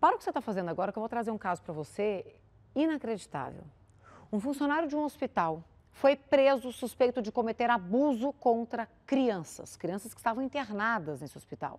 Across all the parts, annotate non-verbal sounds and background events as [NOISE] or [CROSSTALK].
Para o que você está fazendo agora, que eu vou trazer um caso para você inacreditável. Um funcionário de um hospital foi preso suspeito de cometer abuso contra crianças, crianças que estavam internadas nesse hospital.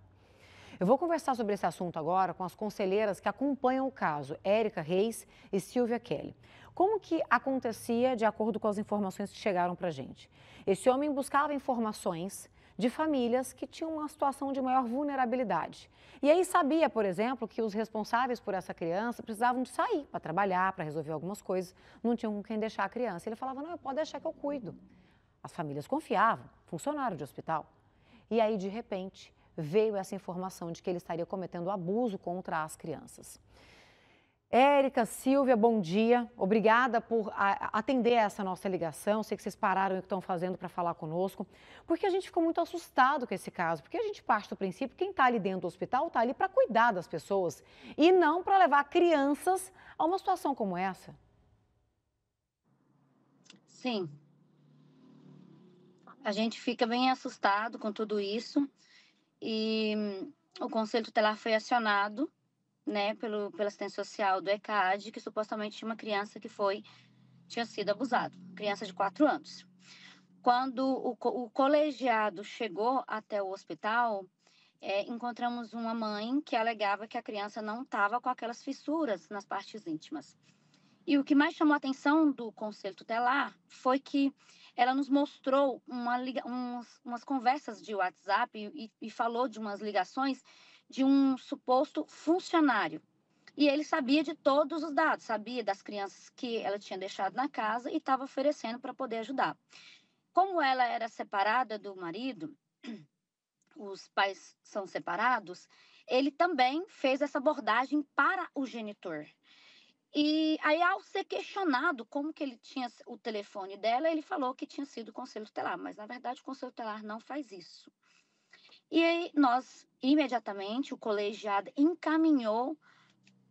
Eu vou conversar sobre esse assunto agora com as conselheiras que acompanham o caso, Érica Reis e Silvia Kelly. Como que acontecia de acordo com as informações que chegaram para a gente? Esse homem buscava informações de famílias que tinham uma situação de maior vulnerabilidade. E aí sabia, por exemplo, que os responsáveis por essa criança precisavam de sair para trabalhar, para resolver algumas coisas, não tinham com quem deixar a criança. Ele falava: não, eu posso deixar que eu cuido. As famílias confiavam, funcionário de hospital. E aí, de repente, veio essa informação de que ele estaria cometendo abuso contra as crianças. Érica, Silvia, bom dia. Obrigada por atender essa nossa ligação. Sei que vocês pararam o que estão fazendo para falar conosco, porque a gente ficou muito assustado com esse caso, porque a gente parte do princípio que quem está ali dentro do hospital está ali para cuidar das pessoas e não para levar crianças a uma situação como essa. Sim. A gente fica bem assustado com tudo isso e o Conselho Tutelar foi acionado né, pelo, pela assistência social do ECAD, que supostamente tinha uma criança que foi, tinha sido abusada, criança de 4 anos. Quando o, o colegiado chegou até o hospital, é, encontramos uma mãe que alegava que a criança não estava com aquelas fissuras nas partes íntimas. E o que mais chamou a atenção do Conselho Tutelar foi que ela nos mostrou uma, umas, umas conversas de WhatsApp e, e falou de umas ligações de um suposto funcionário. E ele sabia de todos os dados, sabia das crianças que ela tinha deixado na casa e estava oferecendo para poder ajudar. Como ela era separada do marido, [CLEARS THROAT] os pais são separados, ele também fez essa abordagem para o genitor. E aí, ao ser questionado como que ele tinha o telefone dela, ele falou que tinha sido o conselho tutelar, mas na verdade o conselho tutelar não faz isso. E aí nós, imediatamente, o colegiado encaminhou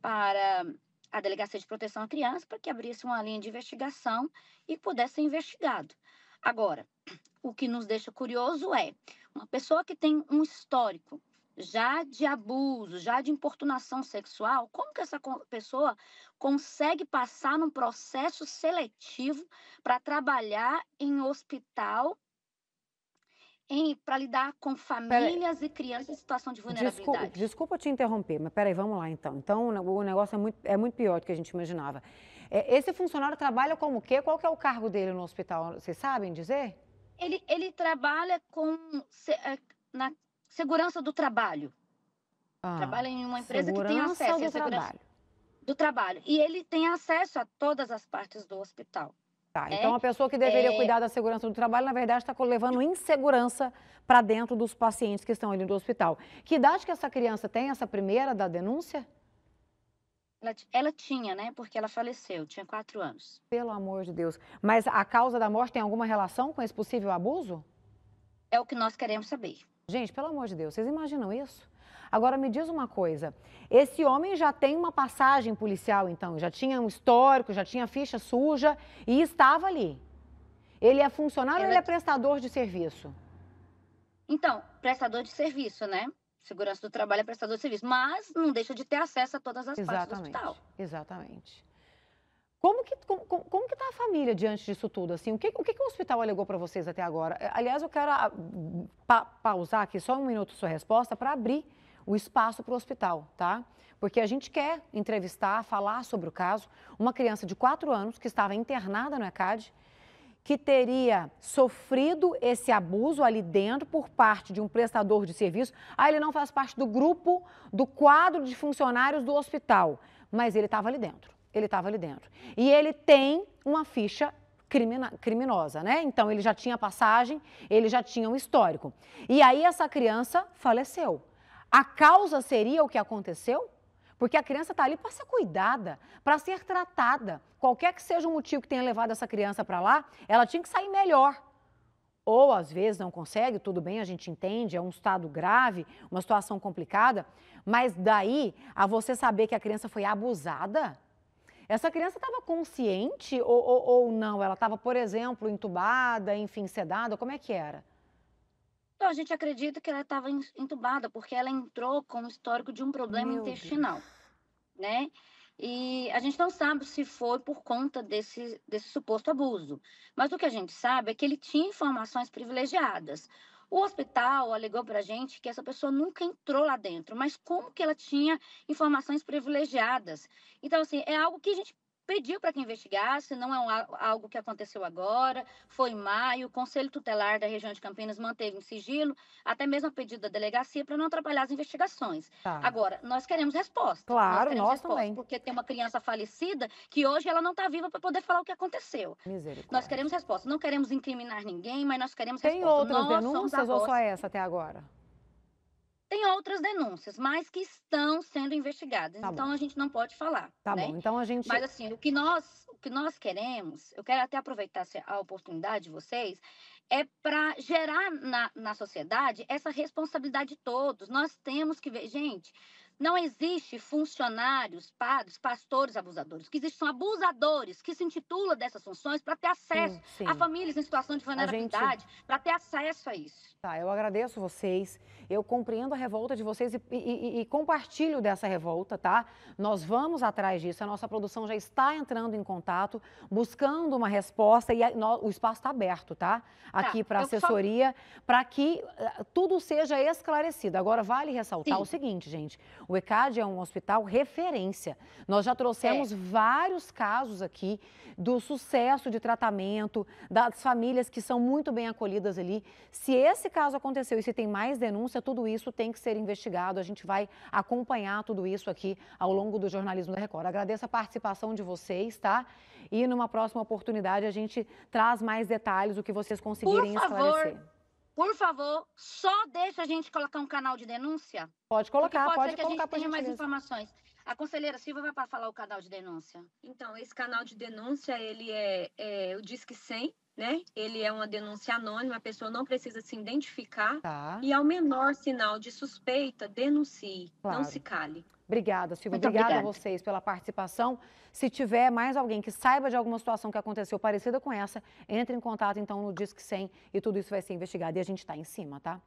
para a Delegacia de Proteção à Criança para que abrisse uma linha de investigação e pudesse ser investigado. Agora, o que nos deixa curioso é uma pessoa que tem um histórico já de abuso, já de importunação sexual, como que essa pessoa consegue passar num processo seletivo para trabalhar em hospital para lidar com famílias pera... e crianças em situação de vulnerabilidade. Desculpa, desculpa te interromper, mas peraí, vamos lá então. Então o negócio é muito, é muito pior do que a gente imaginava. É, esse funcionário trabalha como o quê? Qual que é o cargo dele no hospital? Vocês sabem dizer? Ele, ele trabalha com é, na segurança do trabalho. Ah, trabalha em uma empresa que tem acesso do à segurança do trabalho. E ele tem acesso a todas as partes do hospital. Tá, é, então a pessoa que deveria é... cuidar da segurança do trabalho, na verdade, está levando insegurança para dentro dos pacientes que estão ali no hospital. Que idade que essa criança tem, essa primeira da denúncia? Ela, ela tinha, né? Porque ela faleceu, tinha quatro anos. Pelo amor de Deus. Mas a causa da morte tem alguma relação com esse possível abuso? É o que nós queremos saber. Gente, pelo amor de Deus, vocês imaginam isso? Agora me diz uma coisa: esse homem já tem uma passagem policial, então, já tinha um histórico, já tinha ficha suja e estava ali. Ele é funcionário ou ele é, é prestador de serviço? Então, prestador de serviço, né? Segurança do trabalho é prestador de serviço, mas não deixa de ter acesso a todas as Exatamente. partes do hospital. Exatamente. Como que como, como que está a família diante disso tudo? Assim, o que o, que o hospital alegou para vocês até agora? Aliás, eu quero ah, pa, pausar aqui só um minuto sua resposta para abrir o espaço para o hospital, tá? Porque a gente quer entrevistar, falar sobre o caso. Uma criança de 4 anos que estava internada no ECAD, que teria sofrido esse abuso ali dentro por parte de um prestador de serviço. Ah, ele não faz parte do grupo, do quadro de funcionários do hospital, mas ele estava ali dentro. Ele estava ali dentro. E ele tem uma ficha criminosa, né? Então ele já tinha passagem, ele já tinha um histórico. E aí essa criança faleceu. A causa seria o que aconteceu? Porque a criança está ali para ser cuidada, para ser tratada. Qualquer que seja o motivo que tenha levado essa criança para lá, ela tinha que sair melhor. Ou às vezes não consegue, tudo bem, a gente entende, é um estado grave, uma situação complicada, mas daí a você saber que a criança foi abusada, essa criança estava consciente ou, ou, ou, não? Ela estava, por exemplo, entubada, enfim, sedada? Como é que era? Então a gente acredita que ela estava entubada, porque ela entrou com o histórico de um problema Meu intestinal, Deus. né? E a gente não sabe se foi por conta desse, desse suposto abuso. Mas o que a gente sabe é que ele tinha informações privilegiadas. O hospital alegou para a gente que essa pessoa nunca entrou lá dentro, mas como que ela tinha informações privilegiadas? Então, assim, é algo que a gente pediu para que investigasse, não é um, algo que aconteceu agora, foi em maio, o Conselho Tutelar da região de Campinas manteve em sigilo, até mesmo a pedido da delegacia, para não atrapalhar as investigações. Tá. Agora, nós queremos resposta. Claro, nós, nós resposta, também. Porque tem uma criança falecida que hoje ela não está viva para poder falar o que aconteceu. Nós queremos resposta. Não queremos incriminar ninguém, mas nós queremos tem resposta. Tem outras nós denúncias ou só essa até agora? Tem outras denúncias, mas que estão sendo investigadas. Tá então bom. a gente não pode falar. Tá né? bom. Então a gente. Mas assim, o que nós, o que nós queremos, eu quero até aproveitar a oportunidade de vocês, é para gerar na, na sociedade essa responsabilidade de todos. Nós temos que ver, gente. Não existe funcionários, padres, pastores abusadores. O que existe são abusadores que se intitulam dessas funções para ter acesso sim, sim. a famílias em situação de vulnerabilidade, gente... para ter acesso a isso. Tá, eu agradeço vocês, eu compreendo a revolta de vocês e, e, e compartilho dessa revolta, tá? Nós vamos atrás disso, a nossa produção já está entrando em contato, buscando uma resposta e a, no, o espaço está aberto, tá? tá Aqui tá, para assessoria, só... para que eh, tudo seja esclarecido. Agora, vale ressaltar sim. o seguinte, gente. O ECAD é um hospital referência. Nós já trouxemos é. vários casos aqui do sucesso de tratamento, das famílias que são muito bem acolhidas ali. Se esse caso aconteceu e se tem mais denúncia, tudo isso tem que ser investigado. A gente vai acompanhar tudo isso aqui ao longo do jornalismo da Record. Agradeço a participação de vocês, tá? E numa próxima oportunidade a gente traz mais detalhes do que vocês conseguirem Por favor. esclarecer. Por favor, só deixa a gente colocar um canal de denúncia. Pode colocar, pode, pode ser que colocar a gente tenha mais informações. A conselheira Silva vai para falar o canal de denúncia. Então, esse canal de denúncia, ele é, é o Disque 100, né? Ele é uma denúncia anônima, a pessoa não precisa se identificar. Tá. E ao menor sinal de suspeita, denuncie, claro. não se cale. Obrigada, Silvia. Muito obrigada, obrigada a vocês pela participação. Se tiver mais alguém que saiba de alguma situação que aconteceu parecida com essa, entre em contato então no Disque 100 e tudo isso vai ser investigado e a gente está em cima, tá?